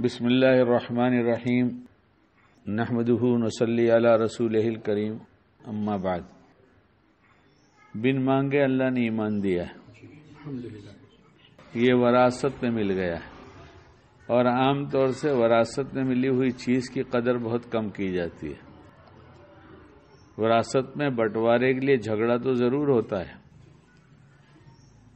बिसमीम नहमदूनसली रसूल करीम अम्माबाद बिन मांगे अल्लाह ने ईमान दिया ये वरासत में मिल गया और आम तौर से वरासत में मिली हुई चीज़ की कदर बहुत कम की जाती है वरासत में बंटवारे के लिए झगड़ा तो ज़रूर होता है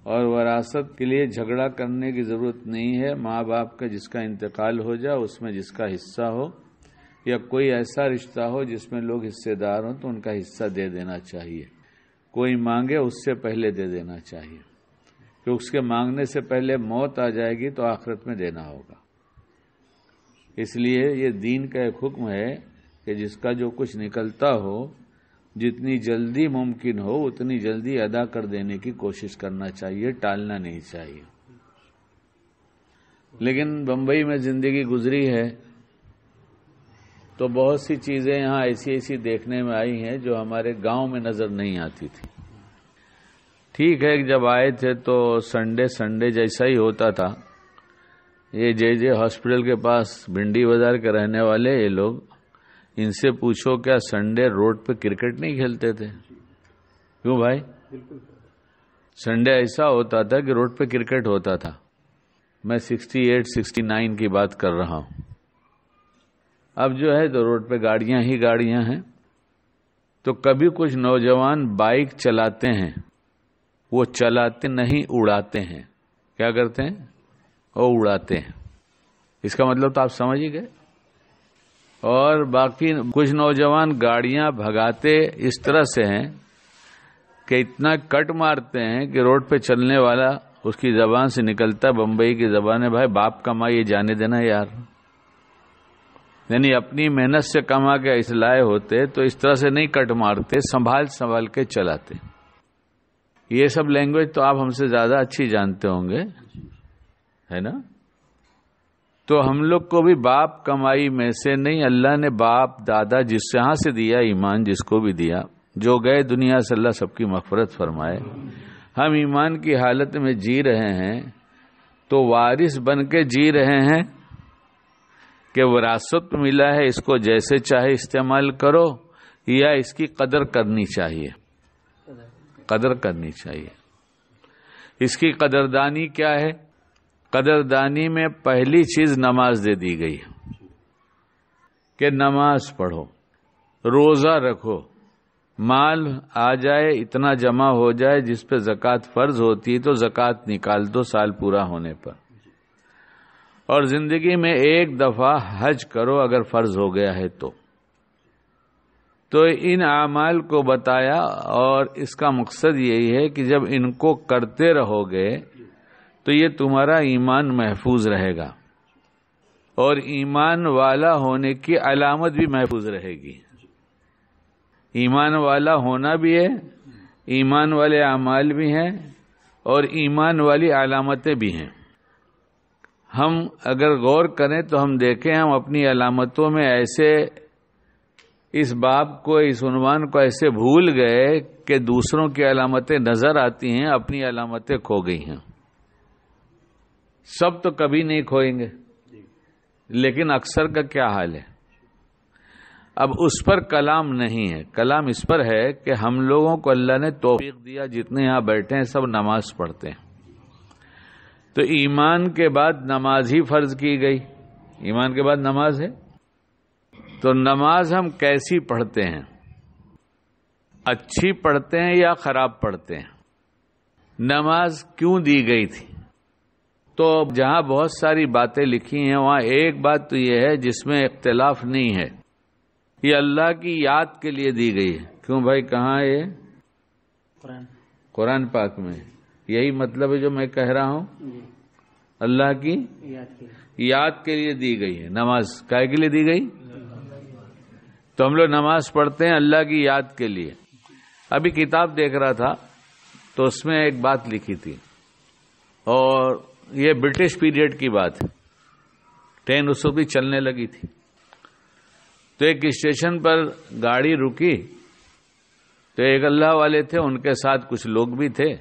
और वरासत के लिए झगड़ा करने की ज़रूरत नहीं है माँ बाप का जिसका इंतकाल हो जाए उसमें जिसका हिस्सा हो या कोई ऐसा रिश्ता हो जिसमें लोग हिस्सेदार हों तो उनका हिस्सा दे देना चाहिए कोई मांगे उससे पहले दे देना चाहिए कि उसके मांगने से पहले मौत आ जाएगी तो आखिरत में देना होगा इसलिए ये दीन का एक हुक्म है कि जिसका जो कुछ निकलता हो जितनी जल्दी मुमकिन हो उतनी जल्दी अदा कर देने की कोशिश करना चाहिए टालना नहीं चाहिए लेकिन बंबई में जिंदगी गुजरी है तो बहुत सी चीजें यहां ऐसी ऐसी देखने में आई हैं जो हमारे गांव में नजर नहीं आती थी ठीक है जब आए थे तो संडे संडे जैसा ही होता था ये जे जे हॉस्पिटल के पास भिंडी बाजार के रहने वाले ये लोग इनसे पूछो क्या संडे रोड पे क्रिकेट नहीं खेलते थे क्यों भाई संडे ऐसा होता था कि रोड पे क्रिकेट होता था मैं 68, 69 की बात कर रहा हूं अब जो है तो रोड पे गाड़ियां ही गाड़ियां हैं तो कभी कुछ नौजवान बाइक चलाते हैं वो चलाते नहीं उड़ाते हैं क्या करते हैं वो उड़ाते हैं इसका मतलब तो आप समझ ही गए और बाकी कुछ नौजवान गाड़ियां भगाते इस तरह से हैं कि इतना कट मारते हैं कि रोड पे चलने वाला उसकी जबान से निकलता बम्बई की जबान है भाई बाप कमा ये जाने देना यार यानी अपनी मेहनत से कमा के इस लाए होते तो इस तरह से नहीं कट मारते संभाल संभाल के चलाते ये सब लैंग्वेज तो आप हमसे ज्यादा अच्छी जानते होंगे है ना तो हम लोग को भी बाप कमाई में से नहीं अल्लाह ने बाप दादा जिस यहाँ से दिया ईमान जिसको भी दिया जो गए दुनिया से अल्लाह सबकी मफफरत फरमाए हम ईमान की हालत में जी रहे हैं तो वारिस बन के जी रहे हैं कि विरासत मिला है इसको जैसे चाहे इस्तेमाल करो या इसकी कदर करनी चाहिए कदर करनी चाहिए इसकी कदरदानी क्या है कदरदानी में पहली चीज नमाज दे दी गई कि नमाज पढ़ो रोज़ा रखो माल आ जाए इतना जमा हो जाए जिस पे जक़ात फ़र्ज होती है तो जक़ात निकाल दो साल पूरा होने पर और ज़िंदगी में एक दफ़ा हज करो अगर फ़र्ज हो गया है तो तो इन आमाल को बताया और इसका मकसद यही है कि जब इनको करते रहोगे तो ये तुम्हारा ईमान महफूज रहेगा और ईमान वाला होने की अलामत भी महफूज रहेगी ईमान वाला होना भी है ईमान वाले अमाल भी हैं और ईमान वाली अलामतें भी हैं हम अगर गौर करें तो हम देखें हम अपनी अलामतों में ऐसे इस बाप को इस उनवान को ऐसे भूल गए कि दूसरों की अलामतें नज़र आती हैं अपनी अलामतें खो गई हैं सब तो कभी नहीं खोएंगे लेकिन अक्सर का क्या हाल है अब उस पर कलाम नहीं है कलाम इस पर है कि हम लोगों को अल्लाह ने तोफीक दिया जितने यहां बैठे हैं सब नमाज पढ़ते हैं तो ईमान के बाद नमाज ही फर्ज की गई ईमान के बाद नमाज है तो नमाज हम कैसी पढ़ते हैं अच्छी पढ़ते हैं या खराब पढ़ते हैं नमाज क्यों दी गई थी तो जहां बहुत सारी बातें लिखी हैं वहां एक बात तो ये है जिसमें इख्तलाफ नहीं है ये अल्लाह की याद के लिए दी गई है क्यों भाई कहाँ है कुरान कुरान पाक में यही मतलब है जो मैं कह रहा हूं अल्लाह की याद के, याद के लिए दी गई है नमाज काय के लिए दी गई तो हम लोग नमाज पढ़ते हैं अल्लाह की याद के लिए अभी किताब देख रहा था तो उसमें एक बात लिखी थी और ये ब्रिटिश पीरियड की बात है ट्रेन उस भी चलने लगी थी तो एक स्टेशन पर गाड़ी रुकी तो एक अल्लाह वाले थे उनके साथ कुछ लोग भी थे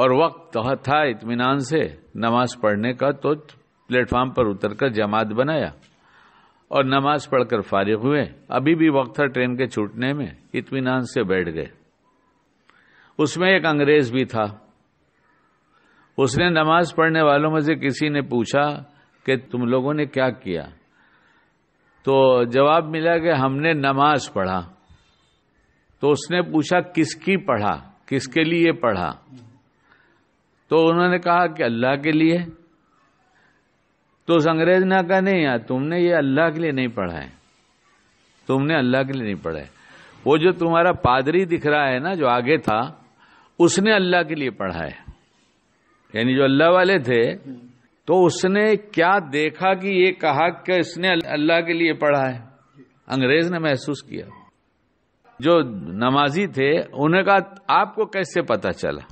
और वक्त था इतमान से नमाज पढ़ने का तो प्लेटफार्म पर उतरकर जमात बनाया और नमाज पढ़कर फारिग हुए अभी भी वक्त था ट्रेन के छूटने में इतमान से बैठ गए उसमें एक अंग्रेज भी था उसने नमाज पढ़ने वालों में से किसी ने पूछा कि तुम लोगों ने क्या किया तो जवाब मिला कि हमने नमाज पढ़ा तो उसने पूछा किसकी पढ़ा किसके लिए पढ़ा तो उन्होंने कहा कि अल्लाह के लिए तो उस अंग्रेज ने कहा नहीं यार तुमने ये अल्लाह के लिए नहीं पढ़ा है तुमने अल्लाह के लिए नहीं पढ़ा है वो जो तुम्हारा पादरी दिख रहा है ना जो आगे था उसने अल्लाह के लिए पढ़ा है यानी जो अल्लाह वाले थे हम्म। तो उसने क्या देखा कि ये कहा कि इसने अल्लाह के लिए पढ़ा है अंग्रेज ने महसूस किया जो नमाजी थे उन्हें कहा आपको कैसे पता चला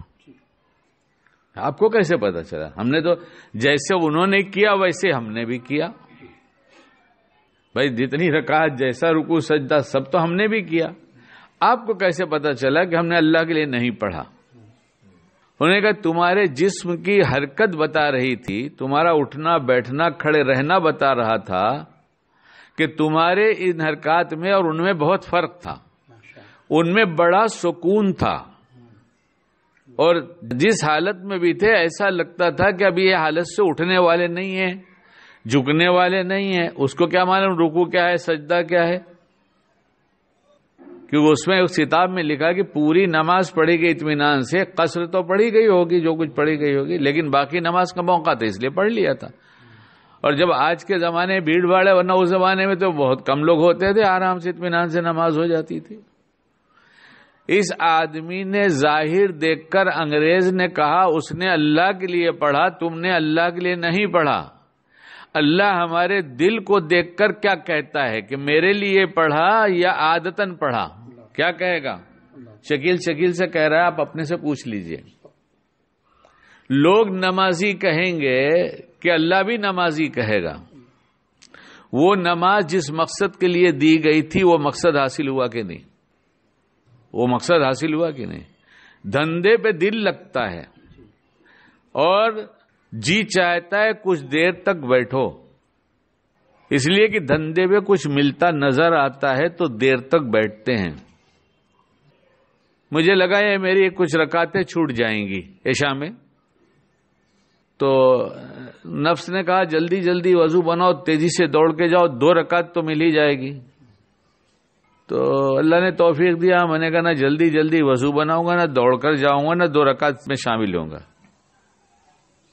आपको कैसे पता चला हमने तो जैसे उन्होंने किया वैसे हमने भी किया भाई जितनी रकात जैसा रुकू सजदा सब तो हमने भी किया आपको कैसे पता चला कि हमने अल्लाह के लिए नहीं पढ़ा उन्होंने कहा तुम्हारे जिस्म की हरकत बता रही थी तुम्हारा उठना बैठना खड़े रहना बता रहा था कि तुम्हारे इन हरकत में और उनमें बहुत फर्क था अच्छा। उनमें बड़ा सुकून था और जिस हालत में भी थे ऐसा लगता था कि अभी ये हालत से उठने वाले नहीं है झुकने वाले नहीं है उसको क्या मालूम रुकू क्या है सजदा क्या है क्योंकि उसमें उस किताब में लिखा कि पूरी नमाज पढ़ी गई इतमान से कसर तो पढ़ी गई होगी जो कुछ पढ़ी गई होगी लेकिन बाकी नमाज का मौका था इसलिए पढ़ लिया था और जब आज के ज़माने भीड़ भाड़ है वरना उस ज़माने में तो बहुत कम लोग होते थे आराम से इतमान से नमाज हो जाती थी इस आदमी ने जाहिर देखकर अंग्रेज ने कहा उसने अल्लाह के लिए पढ़ा तुमने अल्लाह के लिए नहीं पढ़ा अल्लाह हमारे दिल को देखकर क्या कहता है कि मेरे लिए पढ़ा या आदतन पढ़ा क्या कहेगा शकील शकील से कह रहा है आप अपने से पूछ लीजिए लोग नमाजी कहेंगे कि अल्लाह भी नमाजी कहेगा वो नमाज जिस मकसद के लिए दी गई थी वो मकसद हासिल हुआ कि नहीं वो मकसद हासिल हुआ कि नहीं धंधे पे दिल लगता है और जी चाहता है कुछ देर तक बैठो इसलिए कि धंधे में कुछ मिलता नजर आता है तो देर तक बैठते हैं मुझे लगा ये मेरी कुछ रकातें छूट जाएंगी ऐशा में तो नफ्स ने कहा जल्दी जल्दी वजू बनाओ तेजी से दौड़ के जाओ दो रकात तो मिल ही जाएगी तो अल्लाह ने तोफीक दिया मैंने कहा ना जल्दी जल्दी वजू बनाऊंगा ना दौड़ कर जाऊंगा ना दो रकात में शामिल होगा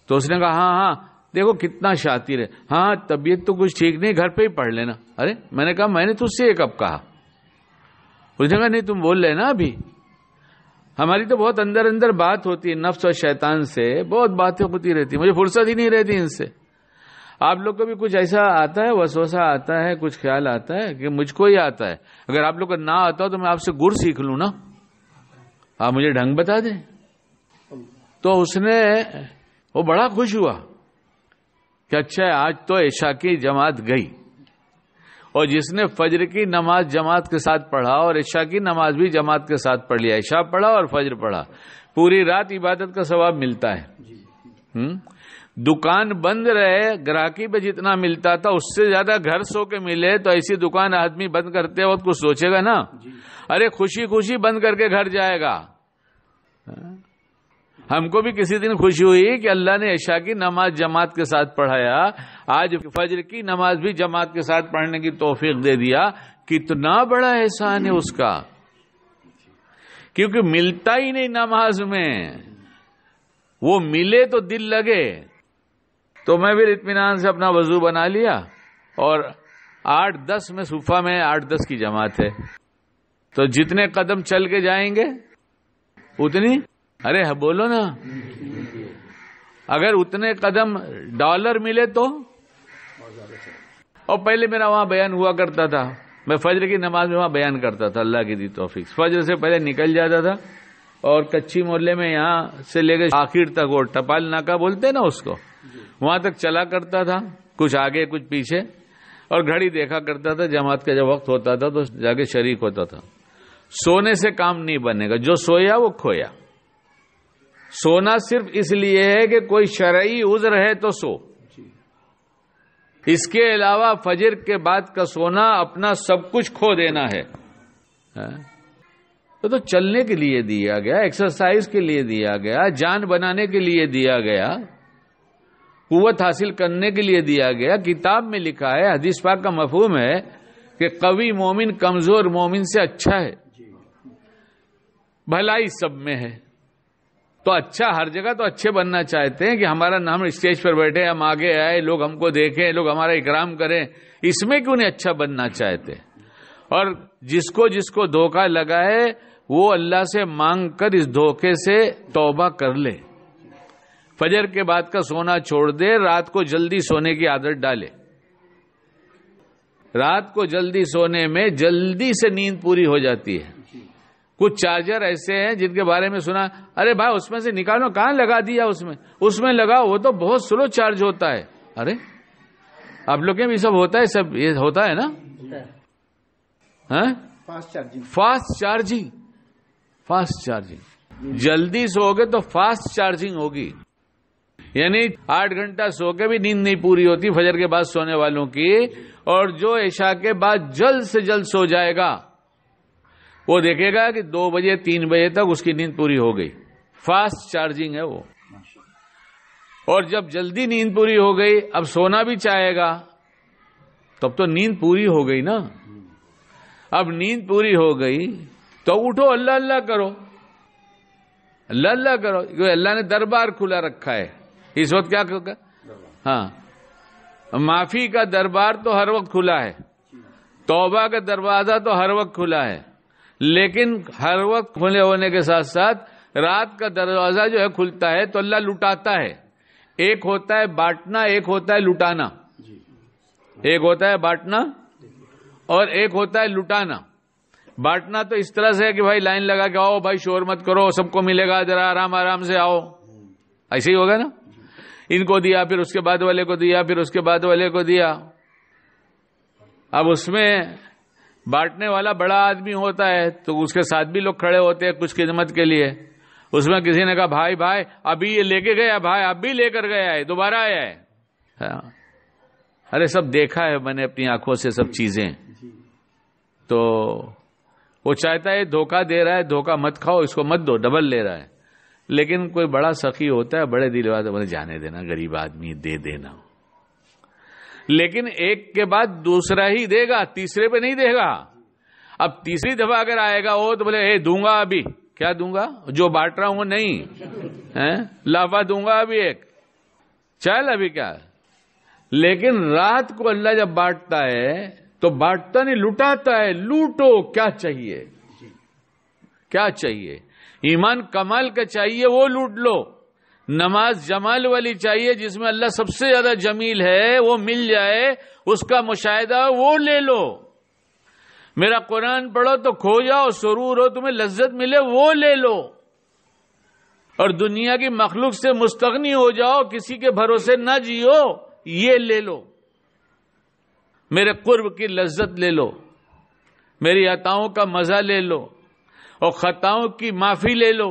तो उसने कहा हाँ हाँ देखो कितना शातिर है हाँ तबीयत तो कुछ ठीक नहीं घर पे ही पढ़ लेना अरे मैंने कहा मैंने तुझसे एक अब कहा उसने कहा नहीं तुम बोल लेना अभी हमारी तो बहुत अंदर अंदर बात होती है नफ्स और शैतान से बहुत बातें होती रहती मुझे फुर्सत ही नहीं रहती इनसे आप लोग को भी कुछ ऐसा आता है वसवसा आता है कुछ ख्याल आता है कि मुझको ही आता है अगर आप लोग का ना आता हो तो मैं आपसे गुर सीख लू ना आप मुझे ढंग बता दें तो उसने वो बड़ा खुश हुआ कि अच्छा है आज तो ऐशा की जमात गई और जिसने फज्र की नमाज जमात के साथ पढ़ा और ईशा की नमाज भी जमात के साथ पढ़ लिया ईशा पढ़ा और फज्र पढ़ा पूरी रात इबादत का सवाब मिलता है हम्म दुकान बंद रहे ग्राहकी पे जितना मिलता था उससे ज्यादा घर सो के मिले तो ऐसी दुकान आदमी बंद करते वक्त कुछ सोचेगा ना अरे खुशी खुशी बंद करके घर जाएगा हाँ? हमको भी किसी दिन खुशी हुई कि अल्लाह ने ऐशा की नमाज जमात के साथ पढ़ाया आज फज्र की नमाज भी जमात के साथ पढ़ने की तोफीक दे दिया कितना बड़ा एहसान है उसका क्योंकि मिलता ही नहीं नमाज में वो मिले तो दिल लगे तो मैं भी इतमान से अपना वजू बना लिया और आठ दस में सूफा में आठ दस की जमात है तो जितने कदम चल के जाएंगे उतनी अरे हाँ बोलो ना अगर उतने कदम डॉलर मिले तो और पहले मेरा वहां बयान हुआ करता था मैं फजर की नमाज में वहां बयान करता था अल्लाह की दी तोफिक फजर से पहले निकल जाता था और कच्ची मोहल्ले में यहाँ से लेकर आखिर तक वो टपाल नाका बोलते ना उसको वहां तक चला करता था कुछ आगे कुछ पीछे और घड़ी देखा करता था जमात का जब वक्त होता था तो जाके शरीक होता था सोने से काम नहीं बनेगा जो सोया वो खोया सोना सिर्फ इसलिए है कि कोई शरयी उज्र है तो सो इसके अलावा फजर के बाद का सोना अपना सब कुछ खो देना है हाँ? तो, तो चलने के लिए दिया गया एक्सरसाइज के लिए दिया गया जान बनाने के लिए दिया गया कुत हासिल करने के लिए दिया गया किताब में लिखा है हदीस पाक का मफहूम है कि कवि मोमिन कमजोर मोमिन से अच्छा है भलाई सब में है तो अच्छा हर जगह तो अच्छे बनना चाहते हैं कि हमारा नाम स्टेज पर बैठे हम आगे आए लोग हमको देखें लोग हमारा इकराम करें इसमें क्यों नहीं अच्छा बनना चाहते और जिसको जिसको धोखा लगा है वो अल्लाह से मांग कर इस धोखे से तौबा कर ले फजर के बाद का सोना छोड़ दे रात को जल्दी सोने की आदत डाले रात को जल्दी सोने में जल्दी से नींद पूरी हो जाती है कुछ चार्जर ऐसे हैं जिनके बारे में सुना अरे भाई उसमें से निकालो कहां लगा दिया उसमें उसमें लगाओ वो तो बहुत स्लो चार्ज होता है अरे आप लोग के भी सब होता है सब ये होता है ना fast charging fast charging fast charging जल्दी सोओगे तो फास्ट चार्जिंग होगी यानी आठ घंटा सो के भी नींद नहीं पूरी होती फजर के बाद सोने वालों की और जो ऐशा के बाद जल्द से जल्द सो जाएगा वो देखेगा कि दो बजे तीन बजे तक उसकी नींद पूरी हो गई फास्ट चार्जिंग है वो और जब जल्दी नींद पूरी हो गई अब सोना भी चाहेगा तब तो नींद पूरी हो गई ना अब नींद पूरी हो गई तो उठो अल्लाह अल्लाह करो अल्लाह अल्लाह करो क्योंकि अल्लाह ने दरबार खुला रखा है इस वक्त क्या होगा हाँ माफी का दरबार तो हर वक्त खुला है तोबा का दरवाजा तो हर वक्त खुला है लेकिन हर वक्त खुले होने के साथ साथ रात का दरवाजा जो है खुलता है तो अल्लाह लुटाता है एक होता है बांटना एक होता है लुटाना एक होता है बांटना और एक होता है लुटाना बांटना तो इस तरह से है कि भाई लाइन लगा के आओ भाई शोर मत करो सबको मिलेगा जरा आराम आराम से आओ हम्म। ऐसे ही होगा ना इनको दिया फिर उसके बाद वाले को दिया फिर उसके बाद वाले को दिया अब उसमें बांटने वाला बड़ा आदमी होता है तो उसके साथ भी लोग खड़े होते हैं कुछ खिदमत के लिए उसमें किसी ने कहा भाई भाई अभी ये लेके गया भाई अब भी लेकर गया है दोबारा आया है हाँ। अरे सब देखा है मैंने अपनी आंखों से सब चीजें तो वो चाहता है धोखा दे रहा है धोखा मत खाओ इसको मत दो डबल ले रहा है लेकिन कोई बड़ा सखी होता है बड़े दिल वाले बोले जाने देना गरीब आदमी दे देना लेकिन एक के बाद दूसरा ही देगा तीसरे पे नहीं देगा अब तीसरी दफा अगर आएगा वो तो बोले हे दूंगा अभी क्या दूंगा जो बांट रहा हूं नहीं है लाफा दूंगा अभी एक चल अभी क्या लेकिन रात को अल्लाह जब बांटता है तो बांटता नहीं लुटाता है लूटो क्या चाहिए क्या चाहिए ईमान कमाल का चाहिए वो लूट लो नमाज जमाल वाली चाहिए जिसमें अल्लाह सबसे ज्यादा जमील है वो मिल जाए उसका मुशाह वो ले लो मेरा कुरान पढ़ो तो खो जाओ सुरूर हो तुम्हें लज्जत मिले वो ले लो और दुनिया की मखलूक से मुस्तगनी हो जाओ किसी के भरोसे न जियो ये ले लो मेरे कुर्ब की लज्जत ले लो मेरी अताओं का मजा ले लो और खताओं की माफी ले लो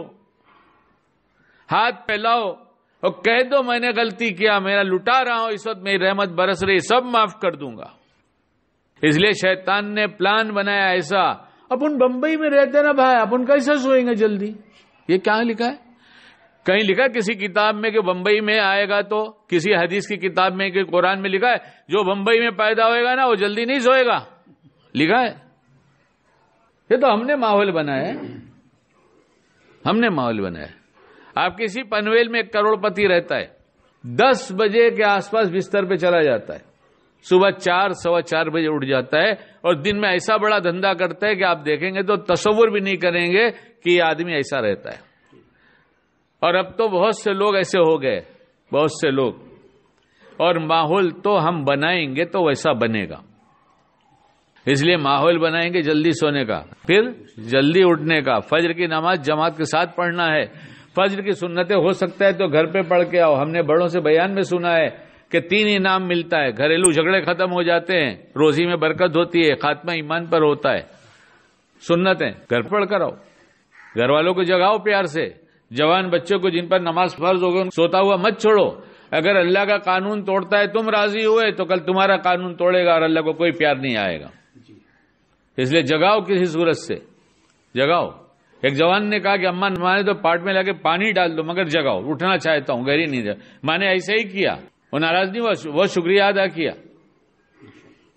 हाथ फैलाओ और कह दो मैंने गलती किया मेरा लुटा रहा हूं इस वक्त मेरी रहमत बरस रही सब माफ कर दूंगा इसलिए शैतान ने प्लान बनाया ऐसा अपन बंबई में रहते ना भाई अपन कैसे सोएंगे जल्दी ये क्या लिखा है कहीं लिखा किसी किताब में कि बंबई में आएगा तो किसी हदीस की किताब में कि कुरान में लिखा है जो बंबई में पैदा होएगा ना वो जल्दी नहीं सोएगा लिखा है ये तो हमने माहौल बनाया हमने माहौल बनाया आप किसी पनवेल में एक करोड़पति रहता है दस बजे के आसपास बिस्तर पे चला जाता है सुबह चार सवा चार बजे उठ जाता है और दिन में ऐसा बड़ा धंधा करता है कि आप देखेंगे तो तस्वुर भी नहीं करेंगे कि ये आदमी ऐसा रहता है और अब तो बहुत से लोग ऐसे हो गए बहुत से लोग और माहौल तो हम बनाएंगे तो वैसा बनेगा इसलिए माहौल बनाएंगे जल्दी सोने का फिर जल्दी उठने का फज्र की नमाज जमात के साथ पढ़ना है फज्र की सुन्नतें हो सकता है तो घर पे पढ़ के आओ हमने बड़ों से बयान में सुना है कि तीन इनाम मिलता है घरेलू झगड़े खत्म हो जाते हैं रोजी में बरकत होती है खात्मा ईमान पर होता है सुन्नतें घर पढ़ कर आओ घर वालों को जगाओ प्यार से जवान बच्चों को जिन पर नमाज फर्ज हो गए सोता हुआ मत छोड़ो अगर अल्लाह का कानून तोड़ता है तुम राजी हुए तो कल तुम्हारा कानून तोड़ेगा और अल्लाह को कोई प्यार नहीं आएगा इसलिए जगाओ किसी सूरत से जगाओ एक जवान ने कहा कि अम्मा माने तो पाट में लाके पानी डाल दो मगर जगाओ उठना चाहता हूं गहरी नींद माने ऐसे ही किया वो नाराज नहीं हुआ वो शुक्रिया अदा किया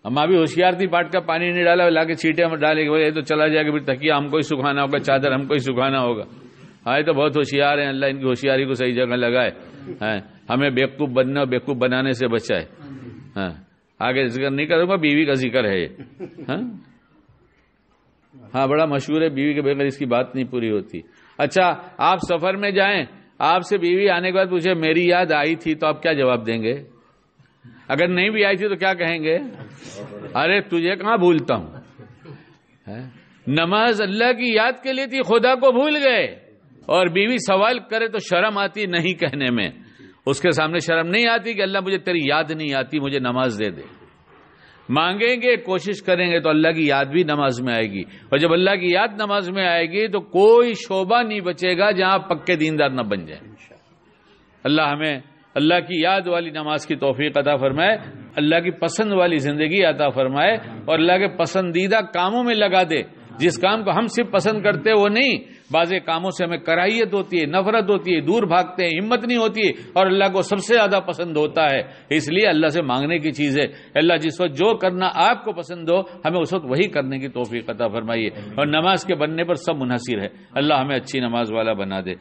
अम्मा भी होशियार थी पाट का पानी नहीं डाला लाके छीटे में डाले बोले तो चला जाएगा फिर तकिया हमको ही सुखाना होगा चादर हमको ही सुखाना होगा हाँ तो बहुत होशियार है अल्लाह इनकी होशियारी को सही जगह लगाए है हमें बेवकूफ बनने और बेवकूफ बनाने से बचाए हाँ आगे जिक्र नहीं करूंगा बीवी का जिक्र है ये हाँ हाँ बड़ा मशहूर है बीवी के बगैर इसकी बात नहीं पूरी होती अच्छा आप सफर में जाएं आपसे बीवी आने के बाद पूछे मेरी याद आई थी तो आप क्या जवाब देंगे अगर नहीं भी आई थी तो क्या कहेंगे अरे तुझे कहाँ भूलता हूं नमाज अल्लाह की याद के लिए थी खुदा को भूल गए और बीवी सवाल करे तो शर्म आती नहीं कहने में उसके सामने शर्म नहीं आती कि अल्लाह मुझे तेरी याद नहीं आती मुझे नमाज दे दे मांगेंगे कोशिश करेंगे तो अल्लाह की याद भी नमाज में आएगी और जब अल्लाह की याद नमाज में आएगी तो कोई शोभा नहीं बचेगा जहां पक्के दीनदार न बन जाए अल्लाह हमें अल्लाह की याद वाली नमाज की तोफीक अता फरमाए अल्लाह की पसंद वाली जिंदगी अता फरमाए और अल्लाह के पसंदीदा कामों में लगा दे जिस काम को हम सिर्फ पसंद करते वो नहीं बाजे कामों से हमें कराइयत होती है नफरत होती है दूर भागते हैं हिम्मत नहीं होती है और अल्लाह को सबसे ज्यादा पसंद होता है इसलिए अल्लाह से मांगने की चीज है अल्लाह जिस वक्त जो करना आपको पसंद हो हमें उस वक्त वही करने की तोफीक कता फरमाइए और नमाज के बनने पर सब मुनहसर है अल्लाह हमें अच्छी नमाज वाला बना दे